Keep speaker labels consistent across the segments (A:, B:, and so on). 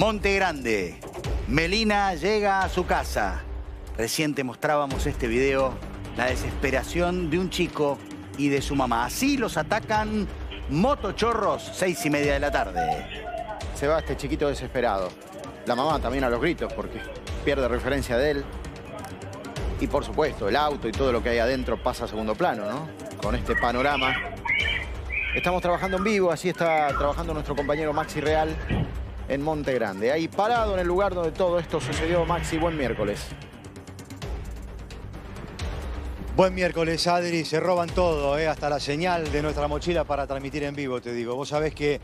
A: Monte Grande. Melina llega a su casa. Reciente mostrábamos este video, la desesperación de un chico y de su mamá. Así los atacan motochorros, seis y media de la tarde. Se va este chiquito desesperado. La mamá también a los gritos porque pierde referencia de él. Y por supuesto, el auto y todo lo que hay adentro pasa a segundo plano, ¿no? Con este panorama. Estamos trabajando en vivo, así está trabajando nuestro compañero Maxi Real en Monte Grande. Ahí parado en el lugar donde todo esto sucedió, Maxi, buen miércoles.
B: Buen miércoles, Adri. Se roban todo, eh, hasta la señal de nuestra mochila para transmitir en vivo, te digo. Vos sabés que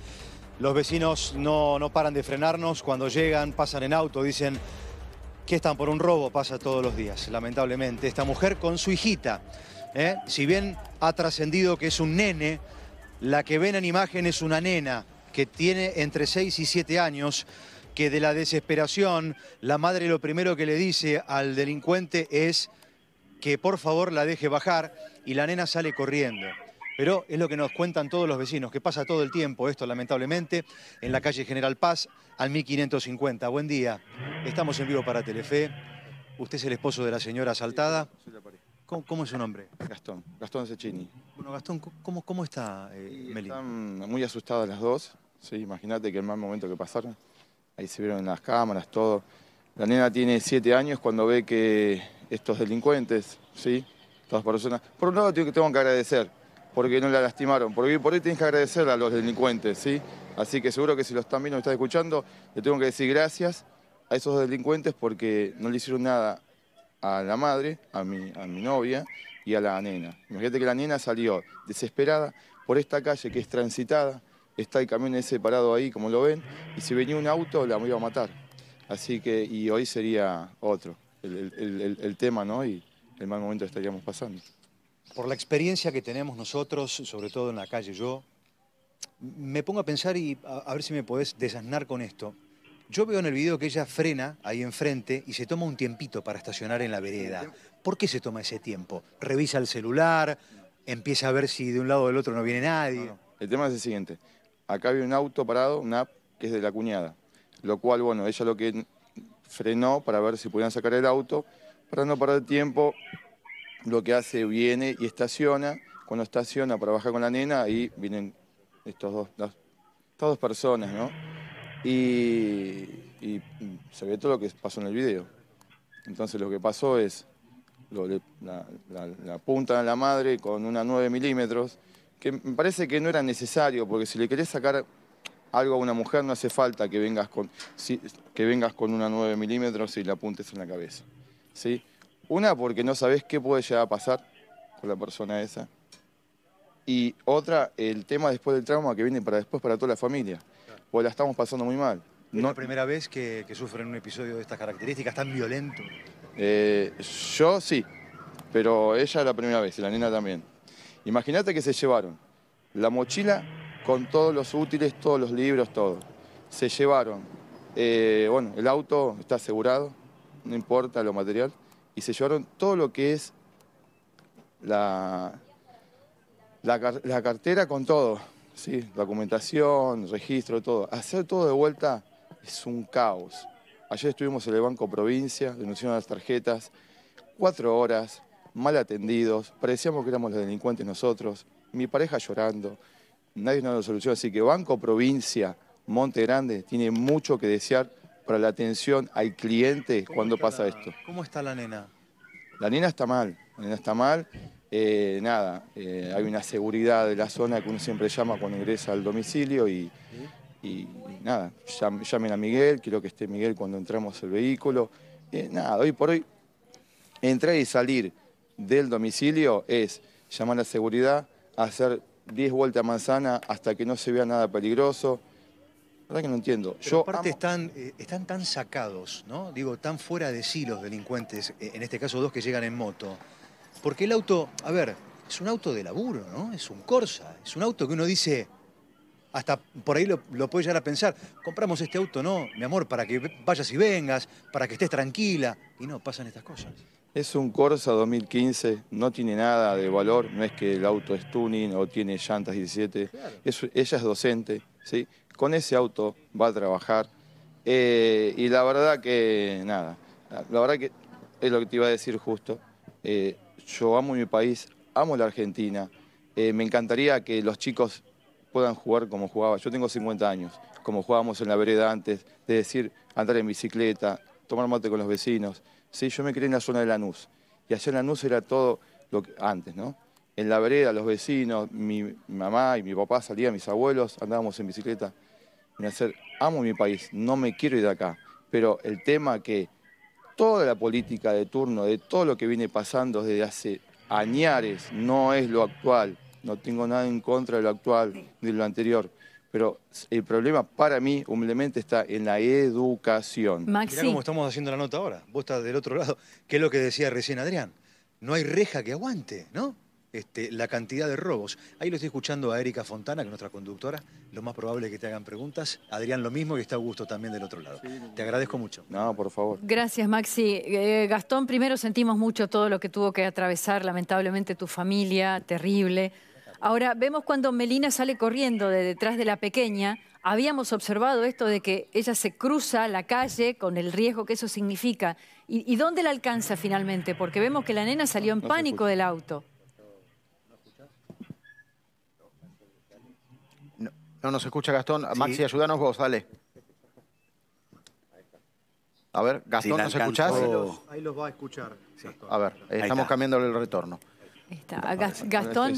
B: los vecinos no, no paran de frenarnos. Cuando llegan, pasan en auto, dicen que están por un robo. Pasa todos los días, lamentablemente. Esta mujer con su hijita. Eh, si bien ha trascendido que es un nene, la que ven en imagen es una nena que tiene entre 6 y 7 años, que de la desesperación la madre lo primero que le dice al delincuente es que por favor la deje bajar y la nena sale corriendo. Pero es lo que nos cuentan todos los vecinos, que pasa todo el tiempo esto, lamentablemente, en la calle General Paz, al 1550. Buen día, estamos en vivo para Telefe. Usted es el esposo de la señora asaltada. ¿Cómo, es su nombre? Gastón, Gastón Cecchini.
C: Bueno, Gastón, ¿cómo, cómo está eh, Meli? Están muy asustadas las dos. Sí, imagínate que el mal momento que pasaron. Ahí se vieron en las cámaras, todo. La nena tiene siete años cuando ve que estos delincuentes, ¿sí? Estas personas. Por un lado, tengo que agradecer porque no la lastimaron. Porque por ahí tienes que agradecer a los delincuentes, ¿sí? Así que seguro que si los están viendo, están escuchando, le tengo que decir gracias a esos delincuentes porque no le hicieron nada a la madre, a mi, a mi novia y a la nena. Imagínate que la nena salió desesperada por esta calle que es transitada, está el camión ese parado ahí, como lo ven, y si venía un auto, la iba a matar. Así que, y hoy sería otro, el, tema, ¿no? Y el mal momento que estaríamos pasando. Por la experiencia que tenemos nosotros,
B: sobre todo en la calle yo, me pongo a pensar y a, ver si me podés desasnar con esto. Yo veo en el video que ella frena ahí enfrente y se toma un tiempito para estacionar en la vereda. ¿Por qué se toma ese tiempo? ¿Revisa el celular? ¿Empieza a ver si de un
C: lado o del otro no viene nadie? El tema es el siguiente acá había un auto parado, una que es de la cuñada, lo cual, bueno, ella lo que frenó para ver si podían sacar el auto, para no perder tiempo, lo que hace, viene y estaciona, cuando estaciona para bajar con la nena, ahí vienen estos dos, estas dos personas, ¿no? Y, se ve todo lo que pasó en el video. Entonces lo que pasó es, la, la, la punta de la madre con una 9 milímetros, que me parece que no era necesario, porque si le querés sacar algo a una mujer no hace falta que vengas con, que vengas con una 9 milímetros y la apuntes en la cabeza. ¿sí? Una, porque no sabes qué puede llegar a pasar con la persona esa. Y otra, el tema después del trauma que viene para después para toda la familia. pues la estamos pasando muy mal.
B: ¿Es la primera vez que, sufren un episodio de estas características tan violento?
C: Eh, yo sí, pero ella la primera vez y la nena también. Imagínate que se llevaron la mochila con todos los útiles, todos los libros, todo. Se llevaron, eh, bueno, el auto está asegurado, no importa lo material, y se llevaron todo lo que es la, la, cartera con todo, ¿sí? documentación, registro, todo. Hacer todo de vuelta es un caos. Ayer estuvimos en el Banco Provincia, denunciaron las tarjetas, cuatro horas, mal atendidos, parecíamos que éramos los delincuentes nosotros, mi pareja llorando, nadie nos lo soluciona, así que Banco Provincia, Monte Grande, tiene mucho que desear para la atención al cliente cuando pasa esto.
B: ¿Cómo está la nena?
C: La nena está mal, la nena está mal, eh, nada, eh, hay una seguridad de la zona que uno siempre llama cuando ingresa al domicilio y, nada, llamen a Miguel, quiero que esté Miguel cuando entramos el vehículo. Eh, nada, hoy por hoy entrar y salir del domicilio es llamar a la seguridad, hacer 10 vueltas a manzana hasta que no se vea nada peligroso. La verdad que no entiendo. aparte
B: están, eh, están tan sacados, ¿no? Digo, tan fuera de sí los delincuentes, eh, en este caso dos que llegan en moto. Porque el auto, a ver, es un auto de laburo, ¿no? Es un Corsa, es un auto que uno dice, hasta por ahí lo, lo puede llegar a pensar, compramos este auto, no, mi amor, para que vayas y vengas, para que estés tranquila. Y no, pasan estas cosas.
C: Es un Corsa 2015, no tiene nada de valor, no es que el auto es tuning o tiene llantas 17, ella es docente, ¿sí? con ese auto va a trabajar eh, y la verdad que nada, la verdad que es lo que te iba a decir justo, eh, yo amo mi país, amo la Argentina, eh, me encantaría que los chicos puedan jugar como jugaba, yo tengo 50 años, como jugábamos en la vereda antes, de decir andar en bicicleta, tomar mate con los vecinos. Sí, yo me crié en la zona de Lanús. Y allá la Lanús era todo lo que antes, ¿no? En la vereda, los vecinos, mi mamá y mi papá salían, mis abuelos, andábamos en bicicleta. Y hacer, amo mi país, no me quiero ir de acá. Pero el tema que toda la política de turno, de todo lo que viene pasando desde hace añares, no es lo actual. No tengo nada en contra de lo actual, ni de lo anterior pero el problema para mí, humildemente, está en la educación. Maxi. Mirá cómo
B: estamos haciendo la nota ahora. Vos estás del otro lado. ¿Qué es lo que decía recién Adrián? No hay reja que aguante, ¿no? Este, la cantidad de robos. Ahí lo estoy escuchando a Erika Fontana, que es nuestra conductora. Lo más probable es que te hagan preguntas. Adrián, lo mismo, que está Augusto también del otro lado. te agradezco mucho. No, por favor.
A: Gracias, Maxi. Eh, Gastón, primero sentimos mucho todo lo que tuvo que atravesar, lamentablemente, tu familia, terrible. Ahora, vemos cuando Melina sale corriendo de detrás de la pequeña. Habíamos observado esto de que ella se cruza la calle con el riesgo que eso significa. ¿Y, dónde la alcanza finalmente? Porque vemos que la nena salió en pánico del auto. No, no nos escucha Gastón. Maxi, ayúdanos vos, dale. A ver, Gastón, ¿nos escuchás?
B: Ahí los, va a escuchar.
C: A ver, estamos cambiándole el retorno.
A: Está. Gastón,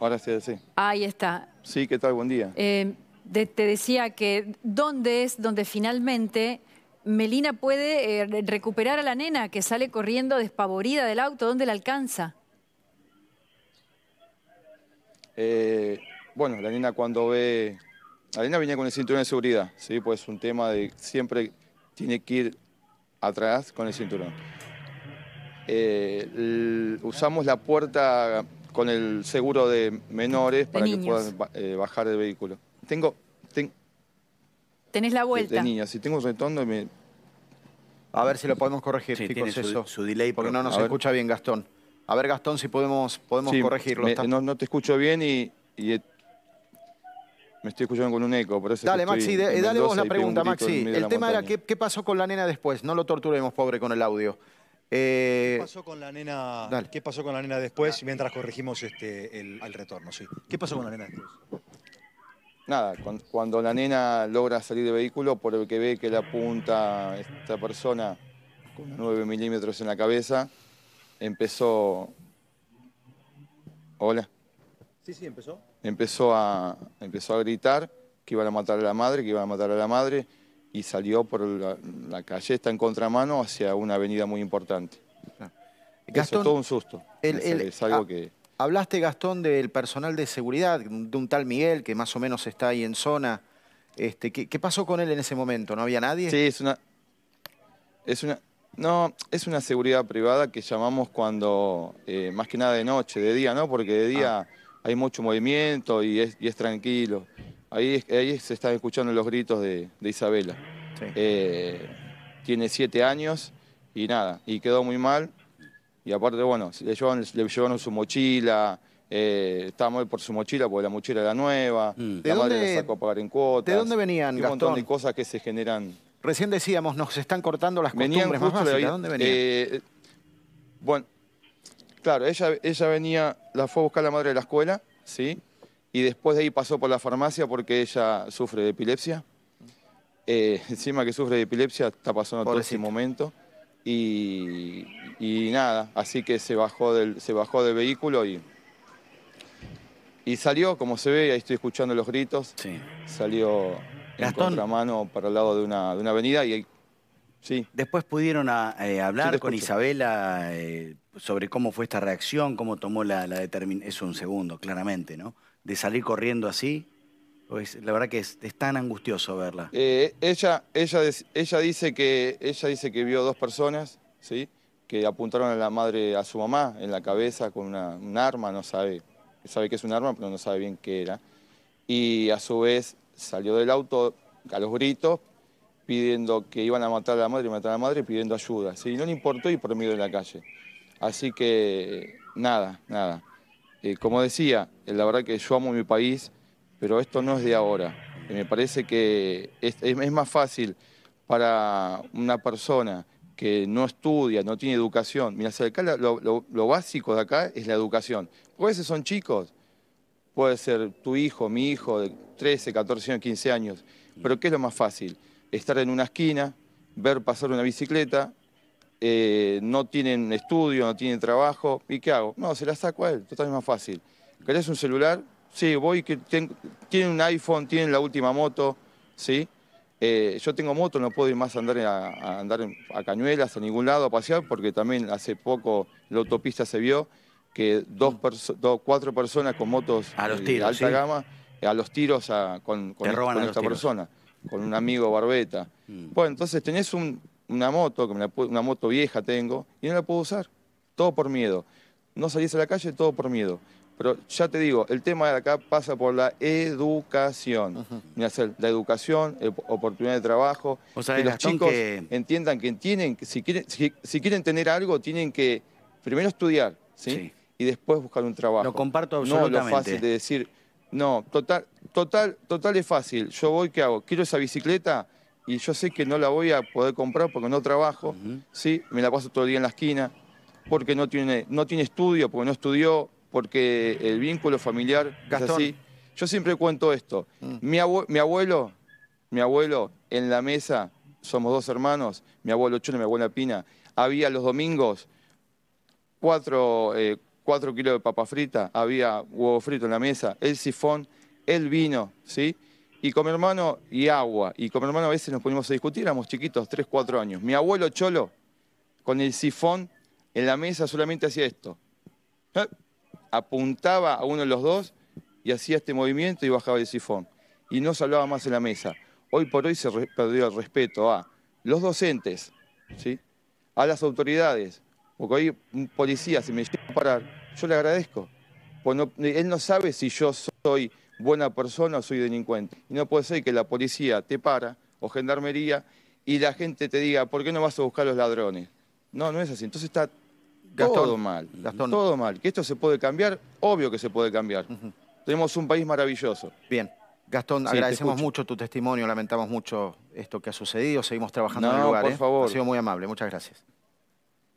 A: Ahora sí, sí. Ahí está.
C: Sí, ¿qué tal? Buen día.
A: Eh, te decía que dónde es donde finalmente Melina puede eh, recuperar a la nena que sale corriendo despavorida del auto, ¿dónde la alcanza?
C: Eh, bueno, la nena cuando ve... La nena venía con el cinturón de seguridad, ¿sí? Pues es un tema de siempre tiene que ir atrás con el cinturón. usamos la puerta con el seguro de menores para que puedan eh, bajar el vehículo. Tengo...
A: Tenés la vuelta.
C: si tengo retorno me... A ver si lo podemos corregir, sí, tiene Su, delay, porque no nos escucha
A: bien Gastón. A ver, Gastón, si podemos, podemos corregirlo.
C: no, te escucho bien y, e, me estoy escuchando con un eco, Dale, Maxi, dale vos la pregunta, Maxi. El tema era
B: qué, pasó con la nena después. No lo torturemos, pobre, con el audio.
C: ¿Qué, eh, pasó
B: con la nena, ¿Qué pasó con la nena después mientras corregimos este, el, retorno? ¿Qué pasó con la nena después?
C: Nada, cuando, la nena logra salir del vehículo, por el que ve que la apunta esta persona con 9 milímetros en la cabeza, empezó. Hola. Sí, sí, empezó. Empezó a, empezó a gritar que iban a matar a la madre, que iban a matar a la madre y salió por la, calle, está en contramano, hacia una avenida muy importante. Gastón, todo un susto. es, algo ah, que... Hablaste, Gastón, del personal
A: de seguridad, de un tal Miguel, que más o menos está ahí en zona. Este, ¿qué, pasó con
C: él en ese momento? ¿No había nadie? Sí, es una... Es una no, es una seguridad privada que llamamos cuando, eh, más que nada de noche, de día, ¿no? Porque de día ah. hay mucho movimiento y es tranquilo. Ahí, ahí se están escuchando los gritos de, Isabela. Eh, tiene siete años y nada, y quedó muy mal. Y aparte, bueno, le llevaron, le su mochila, eh, estaba mal por su mochila, porque la mochila era nueva, mm. la ¿De madre la sacó a pagar en cuotas. ¿De dónde venían, un montón de cosas que se generan.
A: Recién decíamos, nos están cortando las costumbres más básicas. ¿De dónde venían?
C: Eh, bueno, claro, ella, ella venía, la fue a buscar la madre de la escuela, ¿sí? y después de ahí pasó por la farmacia porque ella sufre de epilepsia. Eh, encima que sufre de epilepsia, está pasando todo ese momento. Y, y, nada, así que se bajó del, se bajó del vehículo y, y salió, como se ve, ahí estoy escuchando los gritos. Sí. Salió Gastón. en mano para el lado de una, de una avenida y Sí. Después pudieron ah, eh, hablar con
A: Isabela eh, sobre cómo fue esta reacción, cómo tomó la, la determinación. Es un segundo, claramente, ¿no? de salir corriendo así? Pues, la verdad que es, tan angustioso verla.
C: Eh, ella, ella, ella, dice que, ella dice que vio dos personas, ¿sí? que apuntaron a la madre, a su mamá, en la cabeza con un arma, no sabe, sabe que es un arma, pero no sabe bien qué era. Y a su vez salió del auto a los gritos, pidiendo que iban a matar a la madre, matar a la madre, pidiendo ayuda. ¿sí? No le importó y por medio de la calle. Así que nada, nada. Eh, como decía, eh, la verdad que yo amo mi país, pero esto no es de ahora. Eh, me parece que es, más fácil para una persona que no estudia, no tiene educación. Mira, acá lo, básico de acá es la educación. Puede a veces son chicos. Puede ser tu hijo, mi hijo, de 13, 14 15 años. Pero ¿qué es lo más fácil? Estar en una esquina, ver pasar una bicicleta eh, no tienen estudio, no tienen trabajo. ¿Y qué hago? No, se la saco a él, Totalmente más fácil. ¿Querés un celular? Sí, voy que tienen un iPhone, tienen la última moto, ¿sí? Eh, yo tengo moto, no puedo ir más a andar a, andar a cañuelas, a ningún lado, a pasear, porque también hace poco la autopista se vio que dos, mm. cuatro personas con motos a los tiros, de alta gama, eh, a los tiros con, esta persona, con un amigo barbeta. Mm. Bueno, entonces tenés un una moto, que una moto vieja tengo, y no la puedo usar. Todo por miedo. No salís a la calle, todo por miedo. Pero ya te digo, el tema de acá pasa por la educación. la educación, oportunidad de trabajo. O sea, que los chicos entiendan que tienen, si quieren, si, quieren tener algo, tienen que primero estudiar, ¿sí? Y después buscar un trabajo. Lo comparto absolutamente. No fácil de decir, no, total, total, total es fácil. Yo voy, ¿qué hago? ¿Quiero esa bicicleta? y yo sé que no la voy a poder comprar porque no trabajo, ¿sí? me la paso todo el día en la esquina, porque no tiene, no tiene estudio, porque no estudió, porque el vínculo familiar Gastón. Yo siempre cuento esto. Mm. mi, abuelo, mi, abuelo, en la mesa, somos dos hermanos, mi abuelo Chulo y mi abuela Pina, había los domingos cuatro, eh, cuatro kilos de papa frita, había huevo frito en la mesa, el sifón, el vino, ¿sí? y con mi hermano y agua. Y con mi hermano a veces nos poníamos a discutir, éramos chiquitos, 3, 4 años. Mi abuelo Cholo, con el sifón en la mesa, solamente hacía esto. ¿Eh? Apuntaba a uno de los dos y hacía este movimiento y bajaba el sifón. Y no se hablaba más en la mesa. Hoy por hoy se perdió el respeto a los docentes, a las autoridades. Porque hoy un policía, si me llega a parar, yo le agradezco. Pues él no sabe si yo soy buena persona soy delincuente. Y no puede ser que la policía te para o gendarmería y la gente te diga, ¿por qué no vas a buscar a los ladrones? No, no es así. Entonces está
A: todo, mal.
C: Todo mal. Que esto se puede cambiar, obvio que se puede cambiar. Tenemos un país maravilloso. Bien. Gastón, agradecemos
A: mucho tu testimonio, lamentamos mucho esto que ha sucedido, seguimos trabajando en el lugar. Por ¿eh? favor. Ha sido muy amable, muchas gracias.